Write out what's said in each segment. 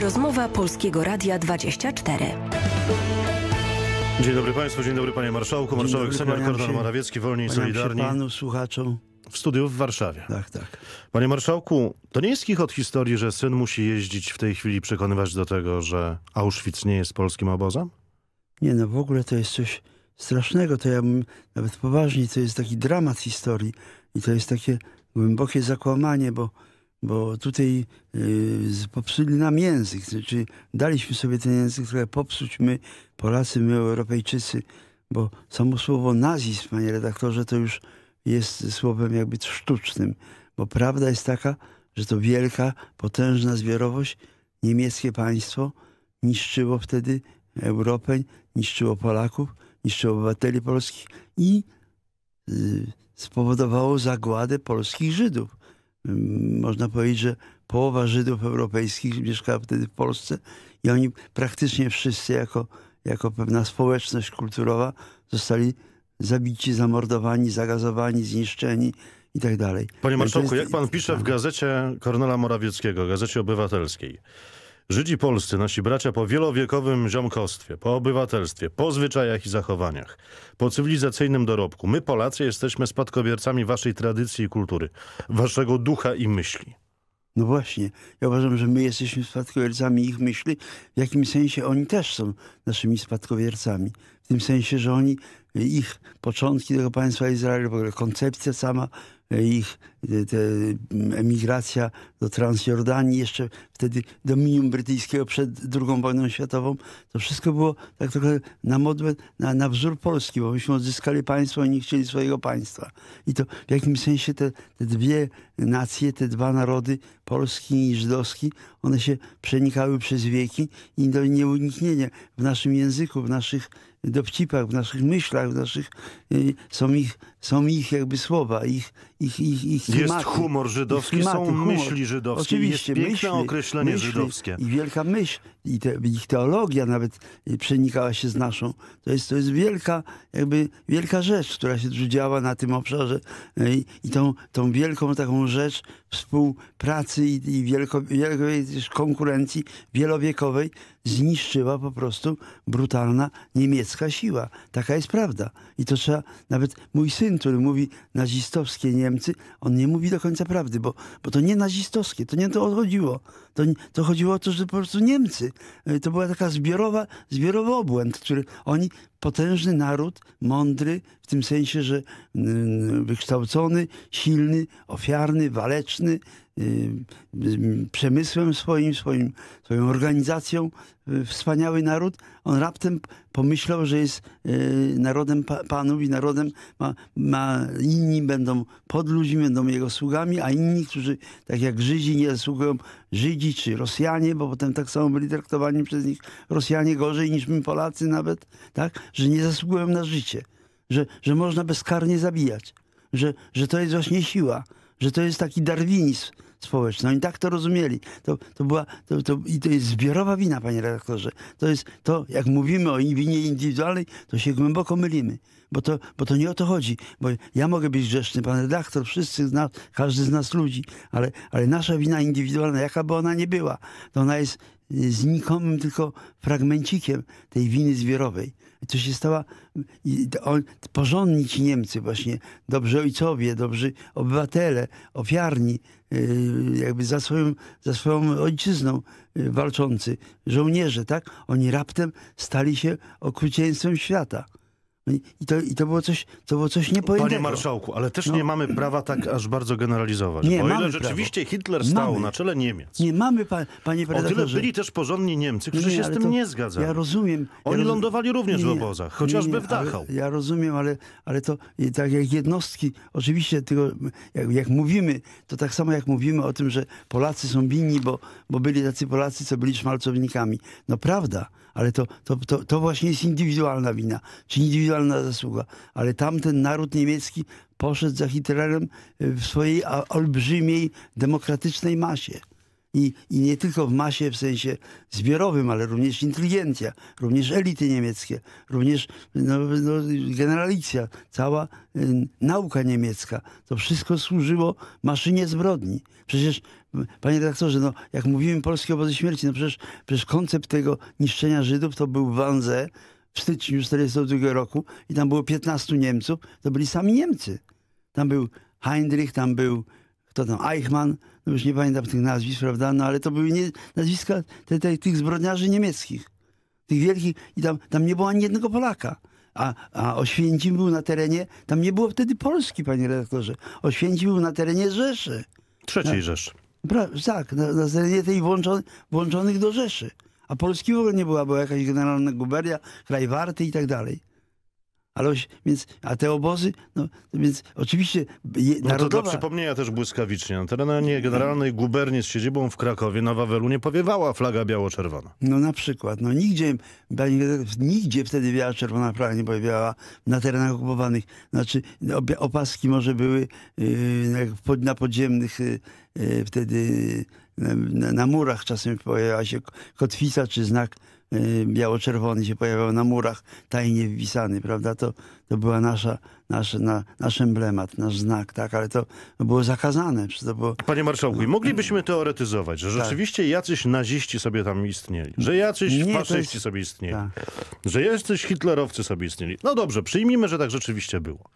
Rozmowa Polskiego Radia 24. Dzień dobry Państwu, dzień dobry Panie Marszałku. Marszałek Senior Kordan Morawiecki, Wolni i Solidarni. Panu, słuchaczom. W studiu w Warszawie. Tak, tak. Panie Marszałku, to nie jest kichot historii, że syn musi jeździć w tej chwili przekonywać do tego, że Auschwitz nie jest polskim obozem? Nie, no w ogóle to jest coś strasznego. To ja bym nawet poważnie, to jest taki dramat historii i to jest takie głębokie zakłamanie, bo bo tutaj y, popsuli nam język, znaczy daliśmy sobie ten język trochę popsuć my, Polacy, my Europejczycy, bo samo słowo nazizm, panie redaktorze, to już jest słowem jakby sztucznym, bo prawda jest taka, że to wielka, potężna zbiorowość, niemieckie państwo niszczyło wtedy Europę, niszczyło Polaków, niszczyło obywateli polskich i y, spowodowało zagładę polskich Żydów można powiedzieć, że połowa Żydów europejskich mieszkała wtedy w Polsce i oni praktycznie wszyscy jako, jako pewna społeczność kulturowa zostali zabici, zamordowani, zagazowani, zniszczeni i tak dalej. Panie marszałku, jak pan pisze w gazecie Kornela Morawieckiego, gazecie obywatelskiej, Żydzi polscy, nasi bracia po wielowiekowym ziomkostwie, po obywatelstwie, po zwyczajach i zachowaniach, po cywilizacyjnym dorobku. My Polacy jesteśmy spadkobiercami waszej tradycji i kultury, waszego ducha i myśli. No właśnie, ja uważam, że my jesteśmy spadkobiercami ich myśli, w jakim sensie oni też są naszymi spadkobiercami w tym sensie, że oni, e, ich początki tego państwa Izraela, w ogóle koncepcja sama e, ich e, te, te emigracja do Transjordanii, jeszcze wtedy dominium brytyjskiego przed II wojną światową, to wszystko było tak trochę na modłę, na, na wzór Polski, bo myśmy odzyskali państwo, oni chcieli swojego państwa. I to w jakimś sensie te, te dwie nacje, te dwa narody, polski i żydowski, one się przenikały przez wieki i do nieuniknienia w naszym języku, w naszych dowcipach, w naszych myślach, w naszych, y, są ich są ich jakby słowa, ich ich, ich, ich Jest klimaty, humor żydowski, klimaty, są humor. myśli żydowskie, Oczywiście, jest piękne myśli, określenie myśli żydowskie. I wielka myśl, i te, ich teologia nawet przenikała się z naszą. To jest, to jest wielka, jakby wielka rzecz, która się tu działa na tym obszarze e, i, i tą, tą wielką taką rzecz współpracy i, i wielko, wielkiej konkurencji wielowiekowej zniszczyła po prostu brutalna niemiecka siła. Taka jest prawda. I to trzeba, nawet mój syn tym, który mówi nazistowskie Niemcy, on nie mówi do końca prawdy, bo, bo to nie nazistowskie, to nie to chodziło. To, to chodziło o to, że po prostu Niemcy, e, to była taka zbiorowa, zbiorowy obłęd, który oni, potężny naród, mądry, w tym sensie, że wykształcony, silny, ofiarny, waleczny, Y, przemysłem swoim, swoim, swoją organizacją, y, wspaniały naród, on raptem pomyślał, że jest y, narodem panów i narodem ma, ma, inni będą pod ludźmi, będą jego sługami, a inni, którzy tak jak Żydzi nie zasługują, Żydzi czy Rosjanie, bo potem tak samo byli traktowani przez nich Rosjanie gorzej niż my Polacy nawet, tak, że nie zasługują na życie, że, że można bezkarnie zabijać, że, że to jest właśnie siła, że to jest taki darwinizm, społeczne. Oni tak to rozumieli. To, to była, to, to, i to jest zbiorowa wina, panie redaktorze. To jest to, jak mówimy o winie indywidualnej, to się głęboko mylimy. Bo to, bo to nie o to chodzi. Bo ja mogę być grzeszny, pan redaktor, wszyscy z nas, każdy z nas ludzi, ale, ale nasza wina indywidualna, jaka by ona nie była, to ona jest znikomym tylko fragmencikiem tej winy zwierowej. To się stała, porządni ci Niemcy właśnie, dobrzy ojcowie, dobrzy obywatele, ofiarni, y, jakby za, swoją, za swoją ojczyzną y, walczący, żołnierze, tak? Oni raptem stali się okrucieństwem świata. No I to, i to było coś, to było coś niepojętego. Panie marszałku, ale też no. nie mamy prawa tak aż bardzo generalizować. Nie, bo mamy ile rzeczywiście prawo. Hitler stał mamy. na czele Niemiec. Nie mamy, pa, panie redaktorze. O tyle byli też porządni Niemcy, którzy nie, się z tym nie zgadzają. Ja rozumiem. Oni ja lądowali również nie, w obozach, chociażby nie, nie, w Dachau. ja rozumiem, ale, ale to tak jak jednostki, oczywiście tego, jak, jak, mówimy, to tak samo jak mówimy o tym, że Polacy są winni, bo, bo byli tacy Polacy, co byli szmalcownikami. No prawda, ale to, to, to, to właśnie jest indywidualna wina. Czy indywidualna niepowtarzalna zasługa. Ale tamten naród niemiecki poszedł za Hitlerem e, w swojej olbrzymiej, demokratycznej masie. I, I nie tylko w masie w sensie zbiorowym, ale również inteligencja, również elity niemieckie, również no, no, generalicja, cała y, nauka niemiecka. To wszystko służyło maszynie zbrodni. Przecież, panie redaktorze, no, jak mówimy polskie obozy śmierci, no przecież, przecież koncept tego niszczenia Żydów to był w Wanze, w styczniu 1942 roku i tam było 15 Niemców, to byli sami Niemcy. Tam był Heinrich, tam był kto tam, Eichmann, no już nie pamiętam tych nazwisk, prawda, no ale to były nie, nazwiska te, te, tych zbrodniarzy niemieckich, tych wielkich i tam, tam nie było ani jednego Polaka. A, a Oświęcim był na terenie, tam nie było wtedy Polski, panie redaktorze. Oświęcim był na terenie Rzeszy. Trzeciej Rzeszy. Pra, tak, na, na terenie tej włączonych do Rzeszy. A Polski w ogóle nie była, była jakaś generalna guberia, kraj warty i tak dalej. Ale więc, a te obozy, no, no więc oczywiście je, no narodowa... to dla przypomnienia też błyskawicznie. Na terenie generalnej guberni z siedzibą w Krakowie na Wawelu nie powiewała flaga biało-czerwona. No na przykład. No nigdzie, nigdzie wtedy biała-czerwona flaga nie pojawiała na terenach okupowanych. Znaczy opaski może były yy, na podziemnych yy, yy wtedy na murach czasem pojawiała się kotwica czy znak y, biało-czerwony się pojawiał na murach, tajnie wpisany, prawda? To, to była nasza, nasz, na, nasz emblemat, nasz znak, tak? Ale to było zakazane. To było... Panie Marszałku, no, moglibyśmy teoretyzować, że tak. rzeczywiście jacyś naziści sobie tam istnieli, że jacyś Nie, faszyści jest... sobie istnieli, tak. że jacyś hitlerowcy sobie istnieli. No dobrze, przyjmijmy, że tak rzeczywiście było.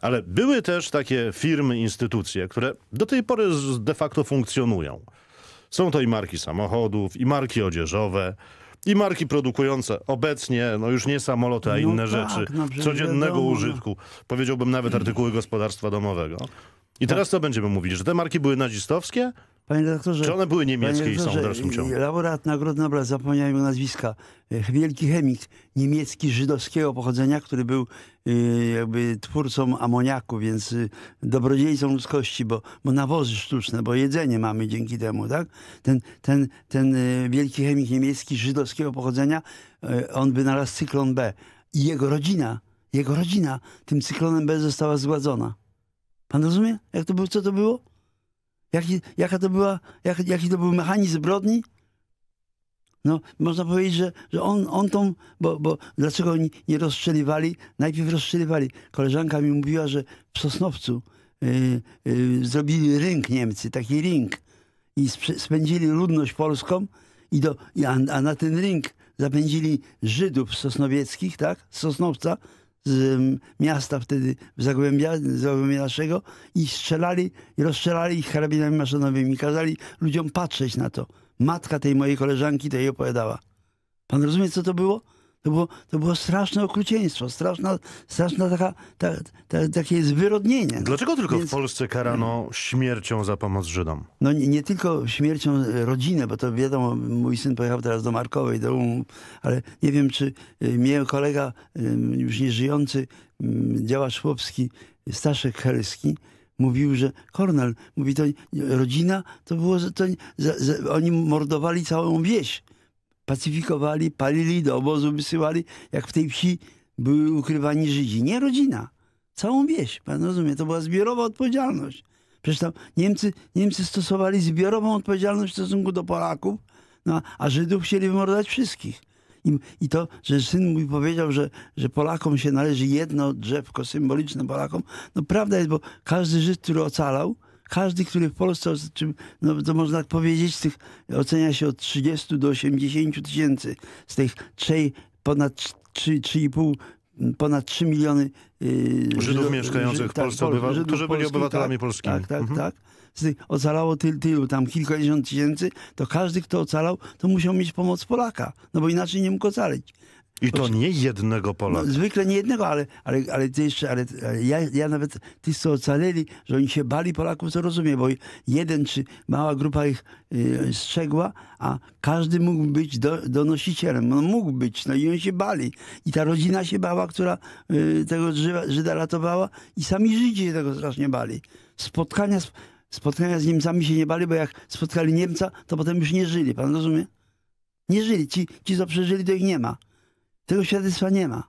Ale były też takie firmy, instytucje, które do tej pory de facto funkcjonują. Są to i marki samochodów, i marki odzieżowe, i marki produkujące obecnie, no już nie samoloty, a no inne tak, rzeczy no codziennego wiadomo. użytku. Powiedziałbym nawet artykuły gospodarstwa domowego. I teraz co będziemy mówić? Że te marki były nazistowskie? Panie doktorze... Czy one były niemieckie i są w dalszym ciągu? Y, Laureat Nagrody Nobla, zapomniałem jego nazwiska, y, wielki chemik niemiecki, żydowskiego pochodzenia, który był y, jakby twórcą amoniaku, więc dobrodziejcą ludzkości, bo, bo nawozy sztuczne, bo jedzenie mamy dzięki temu, tak? Ten, ten, ten wielki chemik niemiecki, żydowskiego pochodzenia, on wynalazł cyklon B i jego rodzina, jego rodzina tym cyklonem B została zgładzona. Pan rozumie, jak to było, co to było? Jaki, jaka to była, jak, jaki to był mechanizm zbrodni? No, można powiedzieć, że, że on, on tą, bo, bo dlaczego oni nie rozstrzeliwali? Najpierw rozstrzeliwali. Koleżanka mi mówiła, że w Sosnowcu y, y, zrobili ring Niemcy, taki ring i spędzili ludność polską, i do, a, a na ten ring zapędzili Żydów sosnowieckich, tak, Sosnowca, z miasta wtedy w Zagłębia, z Zagłębia naszego i strzelali, i rozstrzelali ich karabinami maszynowymi. Kazali ludziom patrzeć na to. Matka tej mojej koleżanki to jej opowiadała. Pan rozumie, co to było? To było, to było straszne okrucieństwo, straszna, straszna taka, ta, ta, takie zwyrodnienie. Dlaczego tylko Więc... w Polsce karano śmiercią za pomoc Żydom? No nie, nie, tylko śmiercią rodziny, bo to wiadomo, mój syn pojechał teraz do Markowej, do ale nie wiem, czy y, miał kolega już nieżyjący, działacz chłopski, Staszek Helski, mówił, że Kornel, mówi to rodzina, to było, to, za, za, oni mordowali całą wieś pacyfikowali, palili, do obozu wysyłali, jak w tej wsi były ukrywani Żydzi. Nie rodzina, całą wieś, pan rozumie, to była zbiorowa odpowiedzialność. Przecież tam Niemcy, Niemcy stosowali zbiorową odpowiedzialność w stosunku do Polaków, no, a Żydów chcieli wymordować wszystkich. I, I, to, że syn mój powiedział, że, że Polakom się należy jedno drzewko symboliczne Polakom, no prawda jest, bo każdy Żyd, który ocalał, każdy, który w Polsce, no, to można tak powiedzieć, tych ocenia się od 30 do 80 tysięcy z tych trzej, ponad 3,5 ponad 3 miliony yy, Żydów, Żydów mieszkających w tak, Polsce, obywa- Żydów którzy byli obywatelami tak, polskimi. Tak, tak, mhm. tak. Ocalało tylu, tylu, tam kilkadziesiąt tysięcy, to każdy, kto ocalał, to musiał mieć pomoc Polaka, no bo inaczej nie mógł ocalić. I to znaczy, nie jednego Polaka. No, zwykle nie jednego, ale, ale, ale jeszcze, ale, ale ja, ja nawet tych, co ocaleli, że oni się bali Polaków, to rozumiem, bo jeden czy mała grupa ich y, strzegła, a każdy mógł być do, donosicielem. No, mógł być, no i oni się bali. I ta rodzina się bała, która y, tego Żyda, Żyda ratowała i sami Żydzi się tego strasznie bali. Spotkania, spotkania z Niemcami się nie bali, bo jak spotkali Niemca, to potem już nie żyli, pan rozumie? Nie żyli. Ci, ci co przeżyli, to ich nie ma. Tego świadectwa nie ma.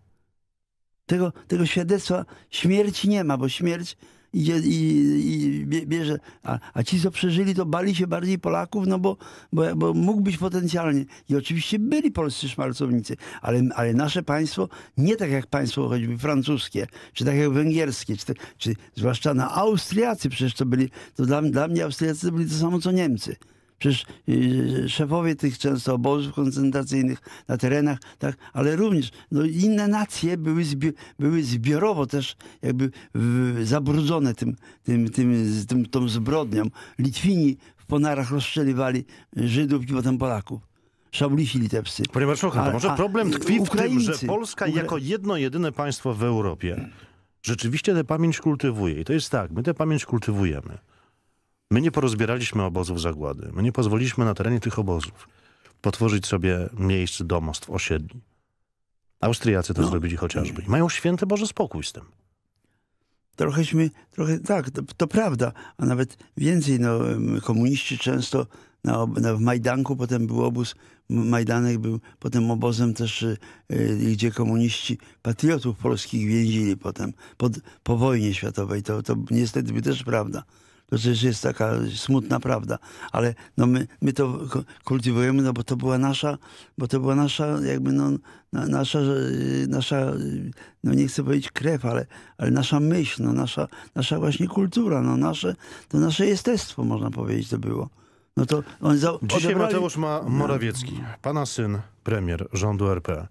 Tego, tego świadectwa śmierci nie ma, bo śmierć idzie i, i bierze. A, a ci, co przeżyli, to bali się bardziej Polaków, no bo, bo, bo mógł być potencjalnie. I oczywiście byli polscy szmalcownicy, ale, ale nasze państwo, nie tak jak państwo choćby francuskie, czy tak jak węgierskie, czy, czy zwłaszcza na Austriacy, przecież to byli, to dla, dla mnie Austriacy to byli to samo co Niemcy. Przecież y, szefowie tych często obozów koncentracyjnych na terenach, tak, ale również no, inne nacje były, zbi były zbiorowo też jakby zabrudzone tym, tym, tym, tym, tą zbrodnią. Litwini w Ponarach rozstrzeliwali Żydów i potem Polaków szablisi litewscy. Panie marszałku, to może a, problem tkwi Ukraińcy, w tym, że Polska Ukra... jako jedno jedyne państwo w Europie rzeczywiście tę pamięć kultywuje. I to jest tak, my tę pamięć kultywujemy. My nie porozbieraliśmy obozów zagłady. My nie pozwoliliśmy na terenie tych obozów potworzyć sobie miejsc, domostw, osiedli. Austriacy to no. zrobili chociażby. I mają święty Boże spokój z tym. Trochęśmy, trochę tak, to, to prawda, a nawet więcej, no, komuniści często na, na, w Majdanku, potem był obóz, Majdanek był potem obozem też, y, y, gdzie komuniści patriotów polskich więzili potem, pod, po wojnie światowej, to, to niestety też prawda. To rzecz jest taka smutna prawda, ale no my, my to kultywujemy, no bo to była nasza, bo to była nasza jakby no, na, nasza, nasza, no nie chcę powiedzieć krew, ale, ale nasza myśl, no nasza, nasza właśnie kultura, no nasze, to nasze jestestwo można powiedzieć to było. No to on za, Dzisiaj odebrali... Mateusz ma Morawiecki, pana syn, premier rządu RP.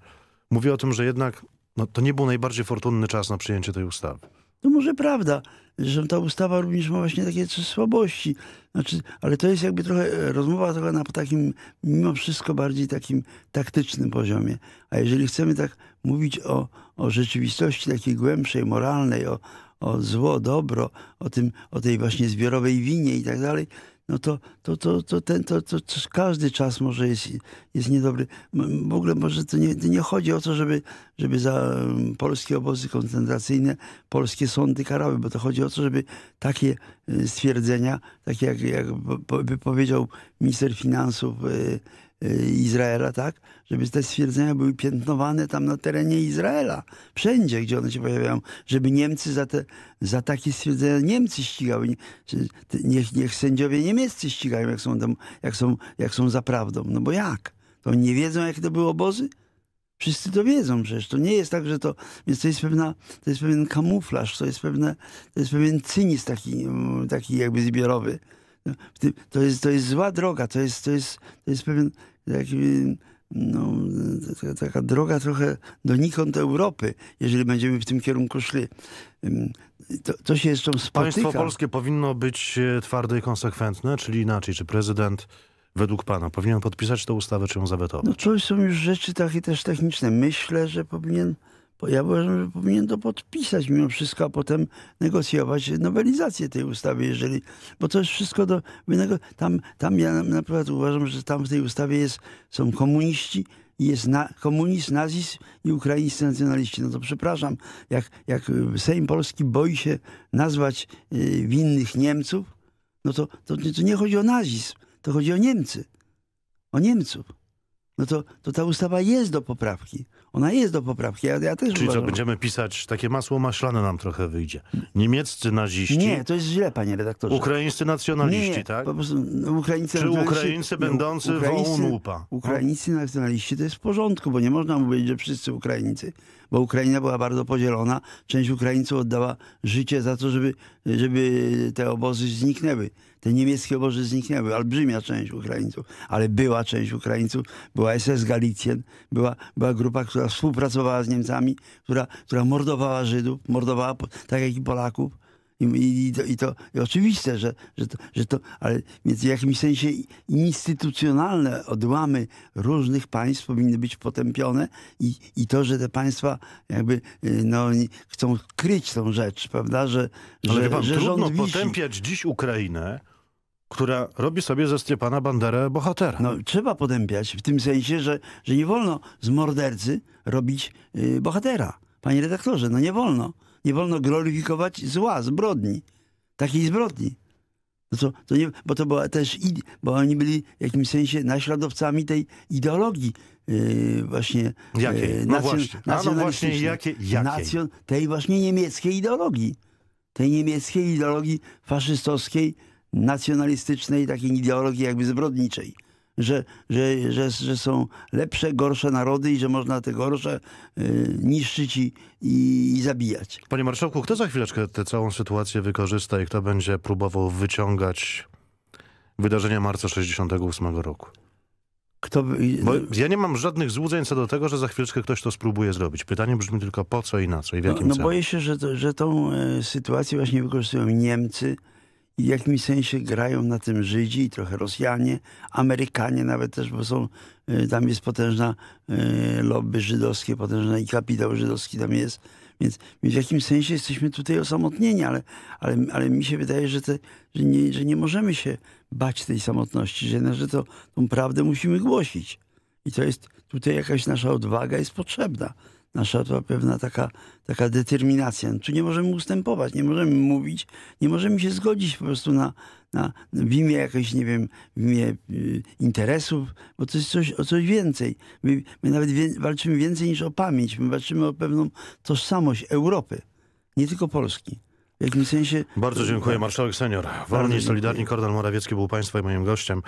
Mówi o tym, że jednak no, to nie był najbardziej fortunny czas na przyjęcie tej ustawy. To no może prawda, że ta ustawa również ma właśnie takie słabości. Znaczy, ale to jest jakby trochę e, rozmowa trochę na takim, mimo wszystko bardziej takim taktycznym poziomie. A jeżeli chcemy tak mówić o, o rzeczywistości takiej głębszej, moralnej, o, o zło, dobro, o, tym, o tej właśnie zbiorowej winie i tak dalej, no to, to, to, to, ten, to, to, to każdy czas może jest, jest niedobry. W ogóle może to nie, nie chodzi o to, żeby, żeby za mm, polskie obozy koncentracyjne polskie sądy karały, bo to chodzi o to, żeby takie y, stwierdzenia, takie jak, jak powiedział minister finansów y, Y, Izraela, tak? Żeby te stwierdzenia były piętnowane tam na terenie Izraela. Wszędzie, gdzie one się pojawiają. Żeby Niemcy za, te, za takie stwierdzenia Niemcy ścigały. Niech, niech sędziowie niemieccy ścigają, jak są, tam, jak, są, jak są za prawdą. No bo jak? To nie wiedzą, jakie to były obozy? Wszyscy to wiedzą przecież. To nie jest tak, że to. Więc to jest, pewna, to jest pewien kamuflaż, to jest, pewne, to jest pewien cynizm taki, taki jakby zbiorowy to, jest, to jest zła droga, to jest, to jest, to jest pewien jakby, no, taka droga trochę donikąd Europy, jeżeli będziemy w tym kierunku szli. To, to się jeszcze spotyka. Państwo polskie powinno być e, twarde i konsekwentne, czyli inaczej, czy prezydent według pana powinien podpisać tę ustawę, czy ją zawetować? No to są już rzeczy takie też techniczne. Myślę, że powinien bo ja uważam, że powinien to podpisać mimo wszystko, a potem negocjować nowelizację tej ustawy, jeżeli, bo to jest wszystko do... Tam, tam ja na, na przykład uważam, że tam w tej ustawie jest, są komuniści, jest na, komunizm, nazizm i ukraińscy nacjonaliści. No to przepraszam, jak, jak Sejm Polski boi się nazwać y, winnych Niemców, no to, to, to nie chodzi o nazizm, to chodzi o Niemcy, o Niemców. No to, to ta ustawa jest do poprawki. Ona jest do poprawki. Ja, ja też Czyli uważam. co, będziemy pisać, takie masło maślane nam trochę wyjdzie. Niemieccy naziści. Nie, to jest źle, panie redaktorze. Ukraińscy nacjonaliści, nie, tak? Po prostu, no, Ukraińcy Czy Ukraińcy będący no, Ukraińcy, Ukraińscy nacjonaliści to jest w porządku, bo nie można mówić, że wszyscy Ukraińcy, bo Ukraina była bardzo podzielona. Część Ukraińców oddała życie za to, żeby, żeby te obozy zniknęły te niemieckie obozy zniknęły, olbrzymia część Ukraińców, ale była część Ukraińców, była SS Galicjen, była, była grupa, która współpracowała z Niemcami, która, która mordowała Żydów, mordowała tak jak i Polaków. I, i, i to, i to i oczywiste, że, że, to, że to, ale więc w jakimś sensie instytucjonalne odłamy różnych państw powinny być potępione i, i to, że te państwa jakby y, no, chcą kryć tą rzecz, prawda, że, ale że, pan, że trudno rząd wisi. potępiać dziś Ukrainę, która robi sobie ze Stepana Banderę bohatera. No, trzeba potępiać w tym sensie, że, że nie wolno z mordercy robić yy, bohatera. Panie redaktorze, no nie wolno. Nie wolno gloryfikować zła, zbrodni. Takiej zbrodni. No to, to nie, bo to była też, bo oni byli w jakimś sensie naśladowcami tej ideologii yy, właśnie... Y, jakiej? no właśnie. no właśnie, jakiej? Nacjon, tej właśnie niemieckiej ideologii. Tej niemieckiej ideologii faszystowskiej, nacjonalistycznej, takiej ideologii jakby zbrodniczej. Że, że, że, że są lepsze, gorsze narody i że można te gorsze y, niszczyć i, i, i, zabijać. Panie marszałku, kto za chwileczkę tę całą sytuację wykorzysta i kto będzie próbował wyciągać wydarzenia marca 68 roku? Kto... Bo ja nie mam żadnych złudzeń co do tego, że za chwileczkę ktoś to spróbuje zrobić. Pytanie brzmi tylko po co i na co i w no, jakim no, no celu. No boję się, że, to, że tą e, sytuację właśnie wykorzystują Niemcy, i w jakimś sensie grają na tym Żydzi i trochę Rosjanie, Amerykanie nawet też, bo są, y, tam jest potężna y, lobby żydowskie, potężny kapitał żydowski tam jest. Więc, więc w jakimś sensie jesteśmy tutaj osamotnieni, ale, ale, ale mi się wydaje, że, te, że, nie, że nie możemy się bać tej samotności, że, że to, tą prawdę musimy głosić. I to jest, tutaj jakaś nasza odwaga jest potrzebna nasza to pewna taka, taka determinacja. Tu nie możemy ustępować, nie możemy mówić, nie możemy się zgodzić po prostu na, na, w imię nie wiem, w imię y, interesów, bo to jest coś, o coś więcej. My, my nawet wie, walczymy więcej niż o pamięć, my walczymy o pewną tożsamość Europy, nie tylko Polski. W jakimś sensie... Bardzo dziękuję, tak. marszałek senior. Wolni i Solidarni Kordel Morawiecki był państwa i moim gościem.